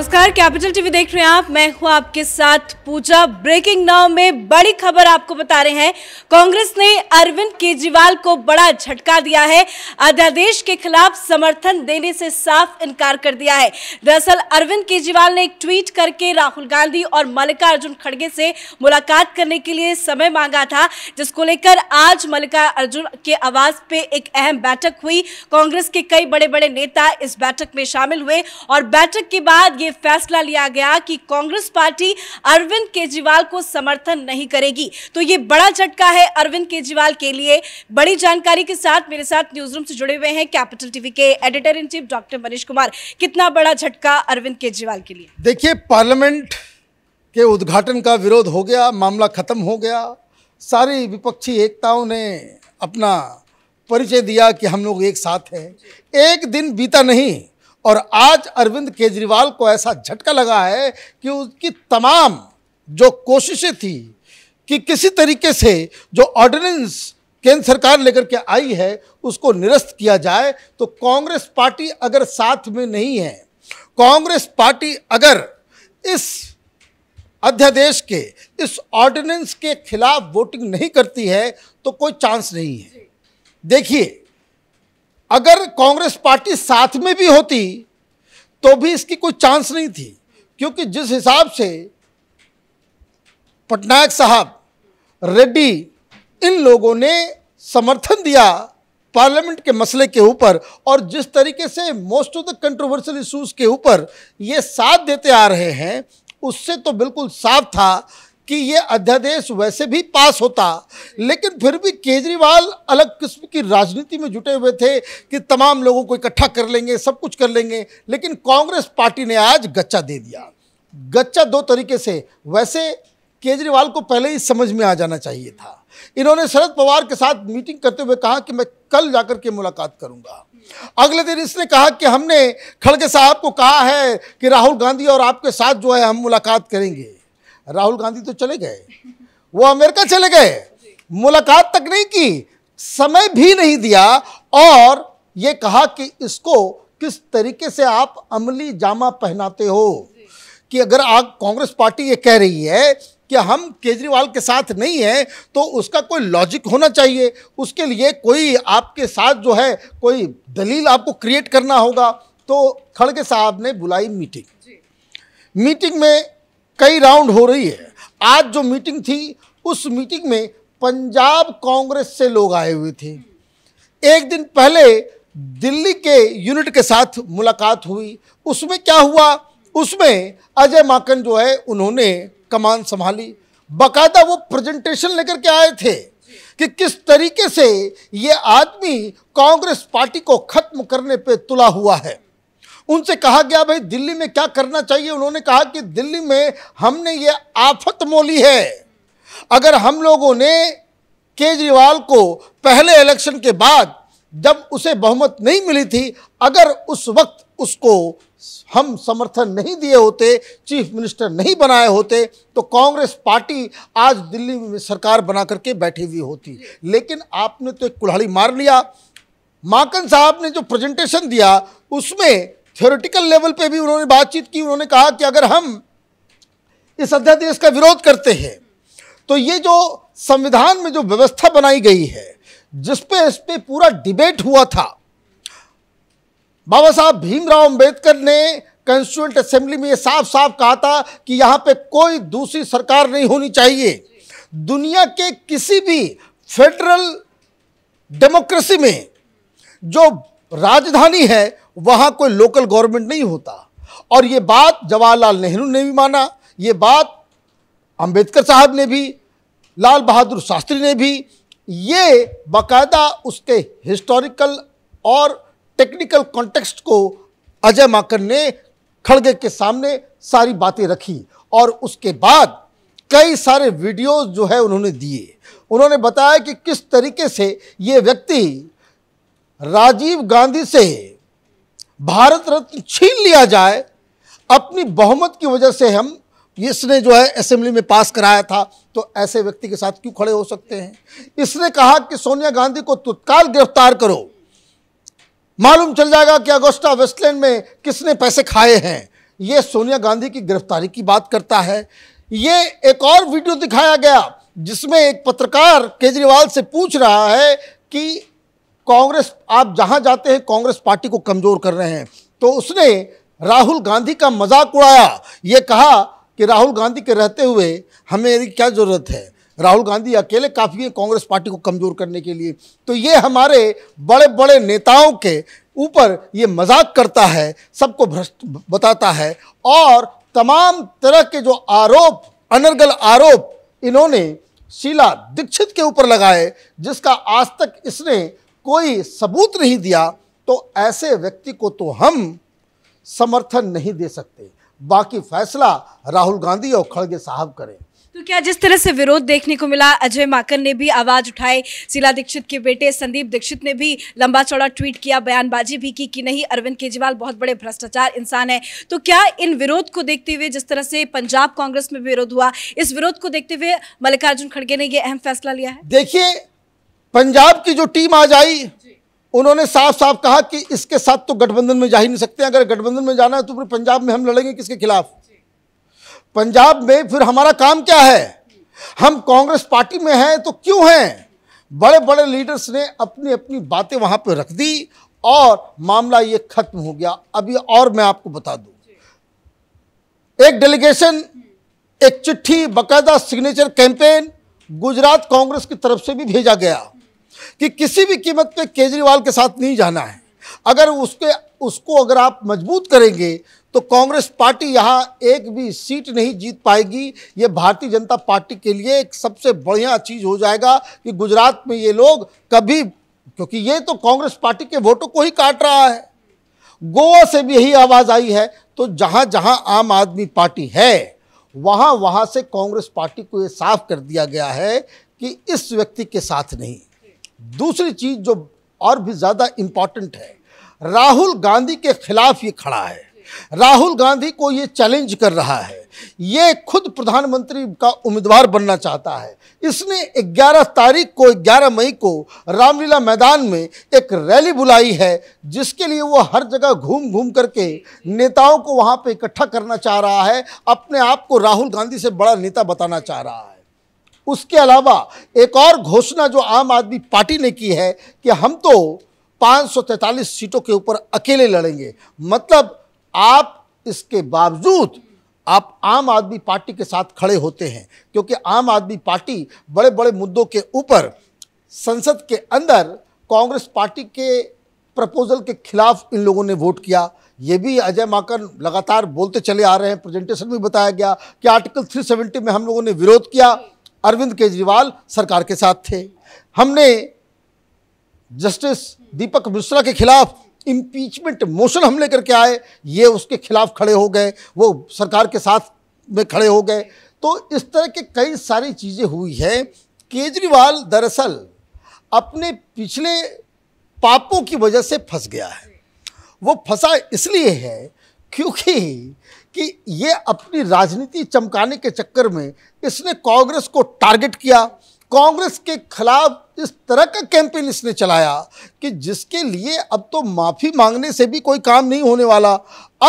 नमस्कार capital TV देख रहे हैं आप मैं हूं आपके साथ पूजा ब्रेकिंग नाउ में बड़ी खबर आपको बता रहे हैं कांग्रेस ने अरविंद केजरीवाल को बड़ा झटका दिया है अध्यादेश के खिलाफ समर्थन देने से साफ इनकार कर दिया है दरअसल अरविंद केजरीवाल ने एक ट्वीट करके राहुल गांधी और मल्लिकार्जुन खड़गे से मुलाकात करने के लिए समय मांगा था जिसको लेकर आज मल्लिकार्जुन के आवास पे एक अहम बैठक हुई कांग्रेस के कई बड़े बड़े नेता इस बैठक में शामिल हुए और बैठक के बाद ये यह फैसला लिया गया कि कांग्रेस पार्टी अरविंद केजरीवाल को समर्थन नहीं करेगी तो ये बड़ा झटका है अरविंद केजरीवाल के लिए बड़ी जानकारी के साथ मेरे साथ न्यूज रूम से जुड़े हुए हैं कैपिटल टीवी के editor in chief doctor Manish Kumar कितना बड़ा झटका अरविंद केजरीवाल के लिए देखिए पार्लियामेंट के उद्घाटन का विरोध हो गया मामला खत्म हो गया सारी विपक्षी एकताओं ने अपना परिचय दिया कि हम लोग एक साथ हैं एक दिन बीता नहीं और आज अरविंद केजरीवाल को ऐसा झटका लगा है कि उसकी तमाम जो कोशिशें थी कि किसी तरीके से जो ऑर्डिनेंस केंद्र सरकार लेकर के आई है उसको निरस्त किया जाए तो कांग्रेस पार्टी अगर साथ में नहीं है कांग्रेस पार्टी अगर इस अध्यादेश के इस ऑर्डिनेंस के खिलाफ वोटिंग नहीं करती है तो कोई चांस नहीं है देखिए अगर कांग्रेस पार्टी साथ में भी होती तो भी इसकी कोई चांस नहीं थी क्योंकि जिस हिसाब से पटनायक साहब रेड्डी इन लोगों ने समर्थन दिया पार्लियामेंट के मसले के ऊपर और जिस तरीके से most of the controversial issues के ऊपर ये साथ देते आ रहे हैं उससे तो बिल्कुल साफ था कि ये अध्यादेश वैसे भी पास होता लेकिन फिर भी केजरीवाल अलग किस्म की राजनीति में जुटे हुए थे कि तमाम लोगों को इकट्ठा कर लेंगे सब कुछ कर लेंगे लेकिन कांग्रेस पार्टी ने आज गच्चा दे दिया गच्चा दो तरीके से वैसे केजरीवाल को पहले ही समझ में आ जाना चाहिए था इन्होंने शरद पवार के साथ मीटिंग करते हुए कहा कि मैं कल जाकर के मुलाकात करूंगा अगले दिन इसने कहा कि हमने खड़गे साहब को कहा है कि राहुल गांधी और आपके साथ जो है हम मुलाकात करेंगे राहुल गांधी तो चले गए वो अमेरिका चले गए मुलाकात तक नहीं की समय भी नहीं दिया और ये कहा कि इसको किस तरीके से आप अमली जामा पहनाते हो कि अगर आप कांग्रेस पार्टी ये कह रही है कि हम केजरीवाल के साथ नहीं हैं तो उसका कोई लॉजिक होना चाहिए उसके लिए कोई आपके साथ जो है कोई दलील आपको क्रिएट करना होगा तो खड़गे साहब ने बुलाई मीटिंग मीटिंग में कई राउंड हो रही है आज जो मीटिंग थी उस मीटिंग में पंजाब कांग्रेस से लोग आए हुए थे एक दिन पहले दिल्ली के यूनिट के साथ मुलाकात हुई उसमें क्या हुआ उसमें अजय माकन जो है उन्होंने कमान संभाली बाकायदा वो प्रेजेंटेशन लेकर के आए थे कि किस तरीके से ये आदमी कांग्रेस पार्टी को खत्म करने पे तुला हुआ है उनसे कहा गया भाई दिल्ली में क्या करना चाहिए उन्होंने कहा कि दिल्ली में हमने ये आफत मोली है अगर हम लोगों ने केजरीवाल को पहले इलेक्शन के बाद जब उसे बहुमत नहीं मिली थी अगर उस वक्त उसको हम समर्थन नहीं दिए होते चीफ मिनिस्टर नहीं बनाए होते तो कांग्रेस पार्टी आज दिल्ली में सरकार बना करके बैठी हुई होती लेकिन आपने तो एक कुल्हाड़ी मार लिया माकन साहब ने जो प्रेजेंटेशन दिया उसमें थ्योरेटिकल लेवल पे भी उन्होंने बातचीत की उन्होंने कहा कि अगर हम इस अध्यादेश का विरोध करते हैं तो ये जो संविधान में जो व्यवस्था बनाई गई है जिसपे इस पर पूरा डिबेट हुआ था बाबा साहब भीमराव अंबेडकर ने कंस्टिट्यूंट असेंबली में ये साफ साफ कहा था कि यहां पे कोई दूसरी सरकार नहीं होनी चाहिए दुनिया के किसी भी फेडरल डेमोक्रेसी में जो राजधानी है वहाँ कोई लोकल गवर्नमेंट नहीं होता और ये बात जवाहरलाल नेहरू ने भी माना ये बात अंबेडकर साहब ने भी लाल बहादुर शास्त्री ने भी ये बाकायदा उसके हिस्टोरिकल और टेक्निकल कॉन्टेक्स्ट को अजय माकर ने खड़गे के सामने सारी बातें रखी और उसके बाद कई सारे वीडियोस जो है उन्होंने दिए उन्होंने बताया कि किस तरीके से ये व्यक्ति राजीव गांधी से भारत रत्न छीन लिया जाए अपनी बहुमत की वजह से हम इसने जो है असेंबली में पास कराया था तो ऐसे व्यक्ति के साथ क्यों खड़े हो सकते हैं इसने कहा कि सोनिया गांधी को तत्काल गिरफ्तार करो मालूम चल जाएगा कि अगोस्टा वेस्टलैंड में किसने पैसे खाए हैं यह सोनिया गांधी की गिरफ्तारी की बात करता है यह एक और वीडियो दिखाया गया जिसमें एक पत्रकार केजरीवाल से पूछ रहा है कि कांग्रेस आप जहां जाते हैं कांग्रेस पार्टी को कमजोर कर रहे हैं तो उसने राहुल गांधी का मजाक उड़ाया ये कहा कि राहुल गांधी के रहते हुए हमें क्या ज़रूरत है राहुल गांधी अकेले काफ़ी है कांग्रेस पार्टी को कमज़ोर करने के लिए तो ये हमारे बड़े बड़े नेताओं के ऊपर ये मजाक करता है सबको भ्रष्ट बताता है और तमाम तरह के जो आरोप अनर्गल आरोप इन्होंने शीला दीक्षित के ऊपर लगाए जिसका आज तक इसने कोई सबूत नहीं दिया तो ऐसे व्यक्ति को तो हम समर्थन नहीं दे सकते बाकी फैसला राहुल गांधी और खड़गे साहब करें तो क्या जिस तरह से विरोध देखने को मिला अजय माकन ने भी आवाज उठाए शीला दीक्षित के बेटे संदीप दीक्षित ने भी लंबा चौड़ा ट्वीट किया बयानबाजी भी की कि नहीं अरविंद केजरीवाल बहुत बड़े भ्रष्टाचार इंसान है तो क्या इन विरोध को देखते हुए जिस तरह से पंजाब कांग्रेस में विरोध हुआ इस विरोध को देखते हुए मल्लिकार्जुन खड़गे ने यह अहम फैसला लिया है देखिए पंजाब की जो टीम आज आई उन्होंने साफ साफ कहा कि इसके साथ तो गठबंधन में जा ही नहीं सकते अगर गठबंधन में जाना है तो फिर पंजाब में हम लड़ेंगे किसके खिलाफ पंजाब में फिर हमारा काम क्या है हम कांग्रेस पार्टी में हैं तो क्यों हैं बड़े बड़े लीडर्स ने अपनी अपनी बातें वहां पर रख दी और मामला ये खत्म हो गया अभी और मैं आपको बता दू एक डेलीगेशन एक चिट्ठी बाकायदा सिग्नेचर कैंपेन गुजरात कांग्रेस की तरफ से भी भेजा गया कि किसी भी कीमत पे केजरीवाल के साथ नहीं जाना है अगर उसके उसको अगर आप मजबूत करेंगे तो कांग्रेस पार्टी यहाँ एक भी सीट नहीं जीत पाएगी ये भारतीय जनता पार्टी के लिए एक सबसे बढ़िया चीज़ हो जाएगा कि गुजरात में ये लोग कभी क्योंकि ये तो कांग्रेस पार्टी के वोटों को ही काट रहा है गोवा से भी यही आवाज़ आई है तो जहाँ जहाँ आम आदमी पार्टी है वहाँ वहाँ से कांग्रेस पार्टी को ये साफ कर दिया गया है कि इस व्यक्ति के साथ नहीं दूसरी चीज़ जो और भी ज़्यादा इम्पॉर्टेंट है राहुल गांधी के खिलाफ ये खड़ा है राहुल गांधी को ये चैलेंज कर रहा है ये खुद प्रधानमंत्री का उम्मीदवार बनना चाहता है इसने 11 तारीख को 11 मई को रामलीला मैदान में एक रैली बुलाई है जिसके लिए वो हर जगह घूम घूम करके नेताओं को वहाँ पे इकट्ठा करना चाह रहा है अपने आप को राहुल गांधी से बड़ा नेता बताना चाह रहा है उसके अलावा एक और घोषणा जो आम आदमी पार्टी ने की है कि हम तो पाँच सीटों के ऊपर अकेले लड़ेंगे मतलब आप इसके बावजूद आप आम आदमी पार्टी के साथ खड़े होते हैं क्योंकि आम आदमी पार्टी बड़े बड़े मुद्दों के ऊपर संसद के अंदर कांग्रेस पार्टी के प्रपोजल के खिलाफ इन लोगों ने वोट किया ये भी अजय माकन लगातार बोलते चले आ रहे हैं प्रेजेंटेशन में बताया गया कि आर्टिकल 370 में हम लोगों ने विरोध किया अरविंद केजरीवाल सरकार के साथ थे हमने जस्टिस दीपक मिश्रा के खिलाफ इम्पीचमेंट मोशन हम लेकर के आए ये उसके खिलाफ खड़े हो गए वो सरकार के साथ में खड़े हो गए तो इस तरह के कई सारी चीज़ें हुई हैं केजरीवाल दरअसल अपने पिछले पापों की वजह से फंस गया है वो फंसा इसलिए है क्योंकि कि ये अपनी राजनीति चमकाने के चक्कर में इसने कांग्रेस को टारगेट किया कांग्रेस के खिलाफ इस तरह का कैंपेन इसने चलाया कि जिसके लिए अब तो माफ़ी मांगने से भी कोई काम नहीं होने वाला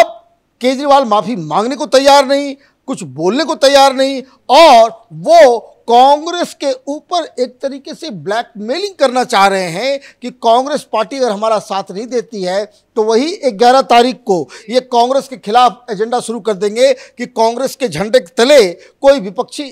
अब केजरीवाल माफ़ी मांगने को तैयार नहीं कुछ बोलने को तैयार नहीं और वो कांग्रेस के ऊपर एक तरीके से ब्लैकमेलिंग करना चाह रहे हैं कि कांग्रेस पार्टी अगर हमारा साथ नहीं देती है तो वही ग्यारह तारीख को ये कांग्रेस के खिलाफ एजेंडा शुरू कर देंगे कि कांग्रेस के झंडे के तले कोई विपक्षी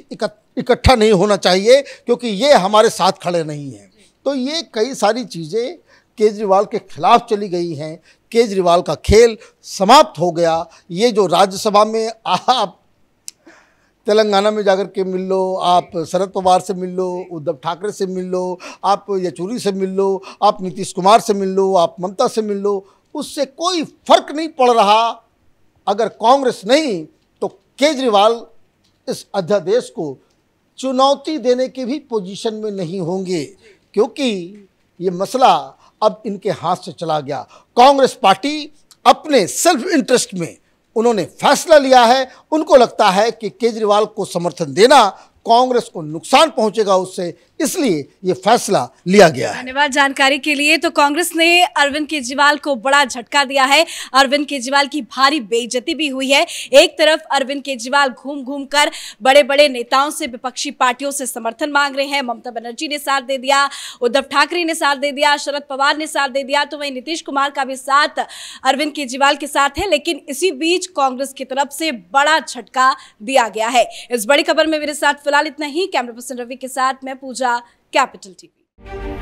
इकट्ठा नहीं होना चाहिए क्योंकि ये हमारे साथ खड़े नहीं हैं तो ये कई सारी चीज़ें केजरीवाल के खिलाफ चली गई हैं केजरीवाल का खेल समाप्त हो गया ये जो राज्यसभा में आप तेलंगाना में जाकर के मिल लो आप शरद पवार से मिल लो उद्धव ठाकरे से मिल लो आप येचुरी से मिल लो आप नीतीश कुमार से मिल लो आप ममता से मिल लो उससे कोई फर्क नहीं पड़ रहा अगर कांग्रेस नहीं तो केजरीवाल इस अध्यादेश को चुनौती देने की भी पोजीशन में नहीं होंगे क्योंकि ये मसला अब इनके हाथ से चला गया कांग्रेस पार्टी अपने सेल्फ इंटरेस्ट में उन्होंने फैसला लिया है उनको लगता है कि केजरीवाल को समर्थन देना कांग्रेस को नुकसान पहुंचेगा उससे इसलिए ये फैसला लिया गया है धन्यवाद जानकारी के लिए तो कांग्रेस ने अरविंद केजरीवाल को बड़ा झटका दिया है अरविंद केजरीवाल की भारी बेइज्जती भी हुई है एक तरफ अरविंद केजरीवाल घूम घूम कर बड़े बड़े नेताओं से विपक्षी पार्टियों से समर्थन मांग रहे हैं ममता बनर्जी ने साथ दे दिया उद्धव ठाकरे ने साथ दे दिया शरद पवार ने साथ दे दिया तो वही नीतीश कुमार का भी साथ अरविंद केजरीवाल के साथ है लेकिन इसी बीच कांग्रेस की तरफ से बड़ा झटका दिया गया है इस बड़ी खबर में मेरे साथ फिलहाल इतना ही कैमरा पर्सन रवि के साथ मैं पूजा कैपिटल टीवी